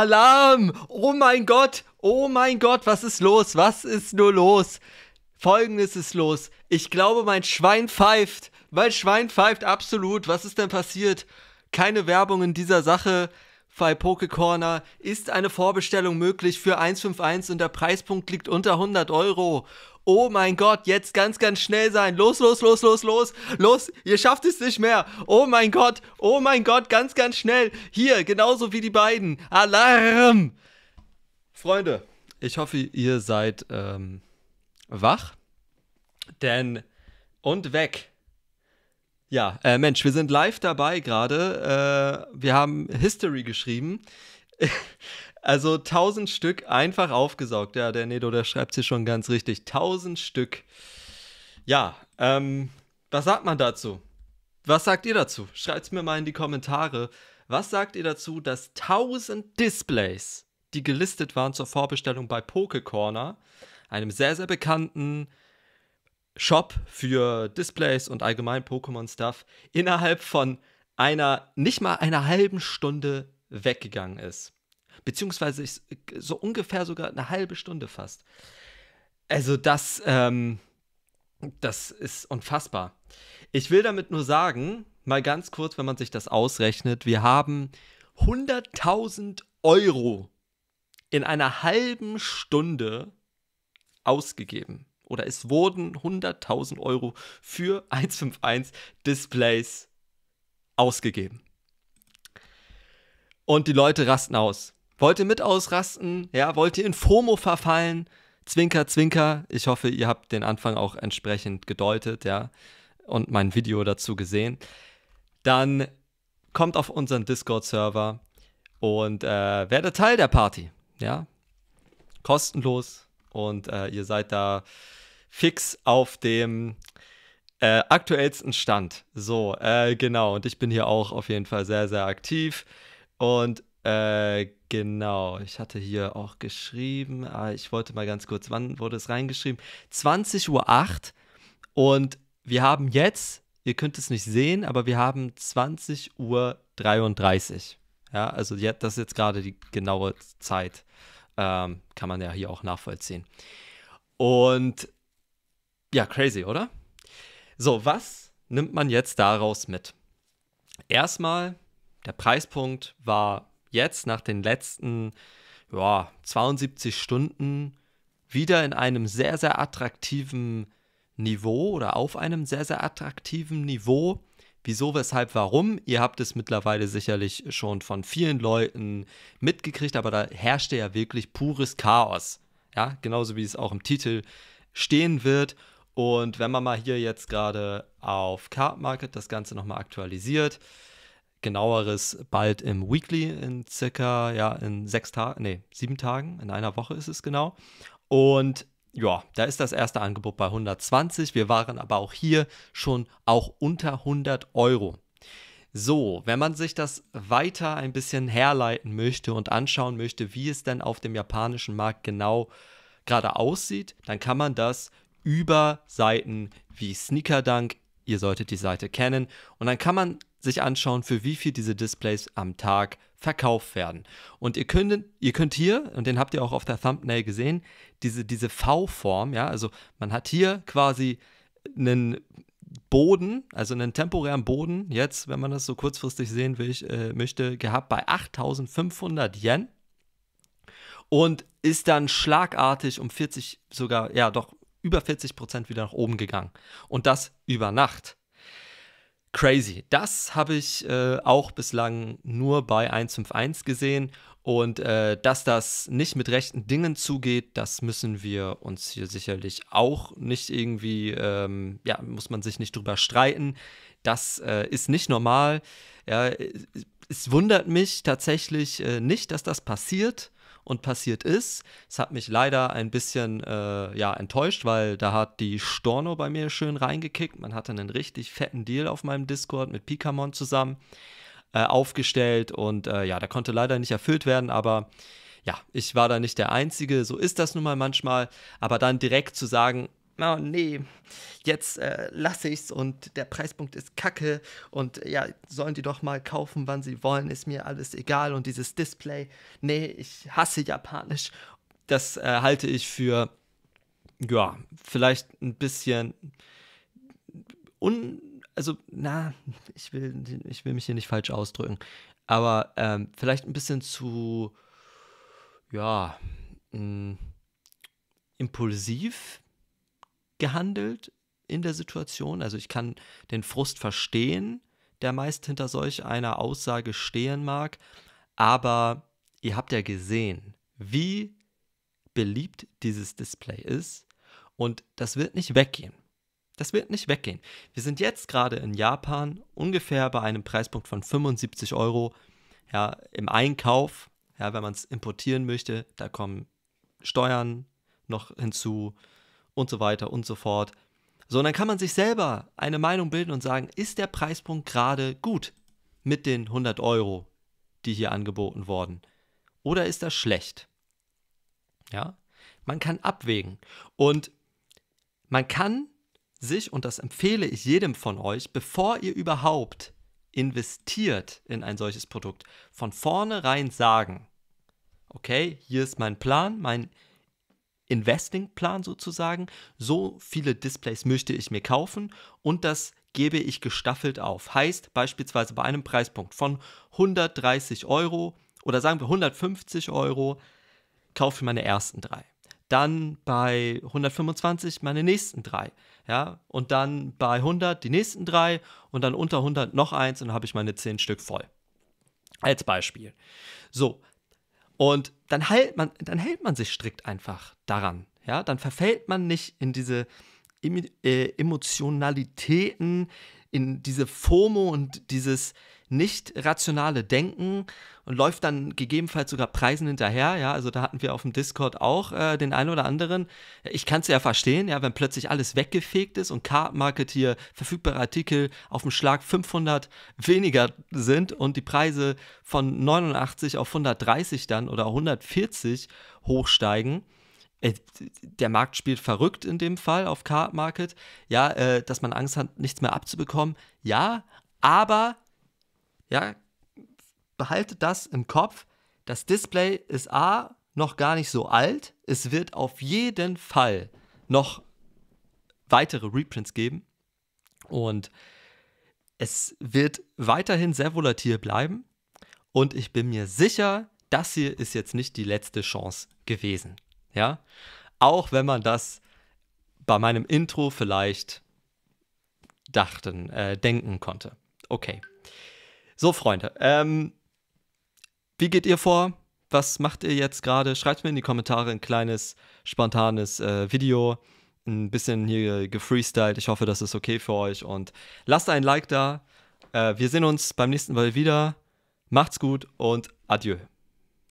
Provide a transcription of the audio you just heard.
Alarm! Oh mein Gott! Oh mein Gott, was ist los? Was ist nur los? Folgendes ist los. Ich glaube, mein Schwein pfeift. Mein Schwein pfeift absolut. Was ist denn passiert? Keine Werbung in dieser Sache bei Poke Corner ist eine Vorbestellung möglich für 151 und der Preispunkt liegt unter 100 Euro. Oh mein Gott, jetzt ganz, ganz schnell sein. Los, los, los, los, los, los. Ihr schafft es nicht mehr. Oh mein Gott, oh mein Gott, ganz, ganz schnell. Hier, genauso wie die beiden. Alarm! Freunde, ich hoffe, ihr seid ähm, wach. Denn und weg ja, äh, Mensch, wir sind live dabei gerade. Äh, wir haben History geschrieben. also 1000 Stück einfach aufgesaugt. Ja, der Nedo, der schreibt hier schon ganz richtig. 1000 Stück. Ja, ähm, was sagt man dazu? Was sagt ihr dazu? Schreibt es mir mal in die Kommentare. Was sagt ihr dazu, dass 1000 Displays, die gelistet waren zur Vorbestellung bei Poke Corner, einem sehr, sehr bekannten Shop für Displays und allgemein Pokémon-Stuff innerhalb von einer, nicht mal einer halben Stunde weggegangen ist. Beziehungsweise ich, so ungefähr sogar eine halbe Stunde fast. Also das, ähm, das ist unfassbar. Ich will damit nur sagen, mal ganz kurz, wenn man sich das ausrechnet, wir haben 100.000 Euro in einer halben Stunde ausgegeben oder es wurden 100.000 Euro für 151 Displays ausgegeben. Und die Leute rasten aus. Wollt ihr mit ausrasten? Ja, wollt ihr in FOMO verfallen? Zwinker, Zwinker. Ich hoffe, ihr habt den Anfang auch entsprechend gedeutet, ja, und mein Video dazu gesehen. Dann kommt auf unseren Discord-Server und äh, werdet Teil der Party, ja. Kostenlos, und äh, ihr seid da fix auf dem äh, aktuellsten Stand. So, äh, genau. Und ich bin hier auch auf jeden Fall sehr, sehr aktiv. Und äh, genau, ich hatte hier auch geschrieben, ah, ich wollte mal ganz kurz, wann wurde es reingeschrieben? 20.08 Uhr. Und wir haben jetzt, ihr könnt es nicht sehen, aber wir haben 20.33 Uhr. Ja, also das ist jetzt gerade die genaue Zeit. Ähm, kann man ja hier auch nachvollziehen. Und ja, crazy, oder? So, was nimmt man jetzt daraus mit? Erstmal, der Preispunkt war jetzt nach den letzten ja, 72 Stunden wieder in einem sehr, sehr attraktiven Niveau oder auf einem sehr, sehr attraktiven Niveau. Wieso, weshalb, warum? Ihr habt es mittlerweile sicherlich schon von vielen Leuten mitgekriegt, aber da herrschte ja wirklich pures Chaos. Ja, genauso wie es auch im Titel stehen wird. Und wenn man mal hier jetzt gerade auf Card Market das Ganze nochmal aktualisiert, genaueres bald im Weekly in circa, ja, in sechs Tagen, nee, sieben Tagen, in einer Woche ist es genau. Und ja, da ist das erste Angebot bei 120. Wir waren aber auch hier schon auch unter 100 Euro. So, wenn man sich das weiter ein bisschen herleiten möchte und anschauen möchte, wie es denn auf dem japanischen Markt genau gerade aussieht, dann kann man das über Seiten wie Sneakerdunk, ihr solltet die Seite kennen, und dann kann man sich anschauen, für wie viel diese Displays am Tag verkauft werden. Und ihr könnt, ihr könnt hier, und den habt ihr auch auf der Thumbnail gesehen, diese, diese V-Form, ja, also man hat hier quasi einen Boden, also einen temporären Boden, jetzt, wenn man das so kurzfristig sehen will, ich, äh, möchte, gehabt bei 8500 Yen und ist dann schlagartig um 40, sogar, ja, doch über 40 Prozent wieder nach oben gegangen. Und das über Nacht. Crazy. Das habe ich äh, auch bislang nur bei 151 gesehen. Und äh, dass das nicht mit rechten Dingen zugeht, das müssen wir uns hier sicherlich auch nicht irgendwie, ähm, ja, muss man sich nicht drüber streiten. Das äh, ist nicht normal. Ja, es wundert mich tatsächlich äh, nicht, dass das passiert und passiert ist. Es hat mich leider ein bisschen äh, ja, enttäuscht, weil da hat die Storno bei mir schön reingekickt. Man hatte einen richtig fetten Deal auf meinem Discord mit Pikamon zusammen äh, aufgestellt und äh, ja, der konnte leider nicht erfüllt werden, aber ja, ich war da nicht der Einzige, so ist das nun mal manchmal. Aber dann direkt zu sagen, na nee, jetzt äh, lasse ich's und der Preispunkt ist kacke und ja, sollen die doch mal kaufen, wann sie wollen, ist mir alles egal und dieses Display, nee, ich hasse Japanisch. Das äh, halte ich für, ja, vielleicht ein bisschen un also, na, ich will, ich will mich hier nicht falsch ausdrücken, aber ähm, vielleicht ein bisschen zu, ja, mh, hm, impulsiv gehandelt in der Situation. Also ich kann den Frust verstehen, der meist hinter solch einer Aussage stehen mag. Aber ihr habt ja gesehen, wie beliebt dieses Display ist. Und das wird nicht weggehen. Das wird nicht weggehen. Wir sind jetzt gerade in Japan ungefähr bei einem Preispunkt von 75 Euro ja, im Einkauf. Ja, wenn man es importieren möchte, da kommen Steuern noch hinzu, und so weiter und so fort. So, und dann kann man sich selber eine Meinung bilden und sagen, ist der Preispunkt gerade gut mit den 100 Euro, die hier angeboten wurden? Oder ist das schlecht? Ja, man kann abwägen. Und man kann sich, und das empfehle ich jedem von euch, bevor ihr überhaupt investiert in ein solches Produkt, von vornherein sagen, okay, hier ist mein Plan, mein Investing-Plan sozusagen. So viele Displays möchte ich mir kaufen und das gebe ich gestaffelt auf. Heißt beispielsweise bei einem Preispunkt von 130 Euro oder sagen wir 150 Euro kaufe ich meine ersten drei. Dann bei 125 meine nächsten drei. Ja, und dann bei 100 die nächsten drei und dann unter 100 noch eins und dann habe ich meine 10 Stück voll. Als Beispiel. So, und dann hält man, dann hält man sich strikt einfach daran. Ja, dann verfällt man nicht in diese äh, Emotionalitäten, in diese FOMO und dieses nicht rationale Denken und läuft dann gegebenenfalls sogar Preisen hinterher. Ja, also da hatten wir auf dem Discord auch äh, den einen oder anderen. Ich kann es ja verstehen, ja, wenn plötzlich alles weggefegt ist und Card Market hier verfügbare Artikel auf dem Schlag 500 weniger sind und die Preise von 89 auf 130 dann oder 140 hochsteigen. Äh, der Markt spielt verrückt in dem Fall auf Card Market. Ja, äh, dass man Angst hat, nichts mehr abzubekommen. Ja, aber ja, behaltet das im Kopf. Das Display ist A noch gar nicht so alt. Es wird auf jeden Fall noch weitere Reprints geben. Und es wird weiterhin sehr volatil bleiben. Und ich bin mir sicher, das hier ist jetzt nicht die letzte Chance gewesen ja. Auch wenn man das bei meinem Intro vielleicht dachten, äh, denken konnte. Okay. So, Freunde, ähm, wie geht ihr vor? Was macht ihr jetzt gerade? Schreibt mir in die Kommentare ein kleines, spontanes äh, Video. Ein bisschen hier gefreestylt. Ich hoffe, das ist okay für euch. Und lasst ein Like da. Äh, wir sehen uns beim nächsten Mal wieder. Macht's gut und adieu.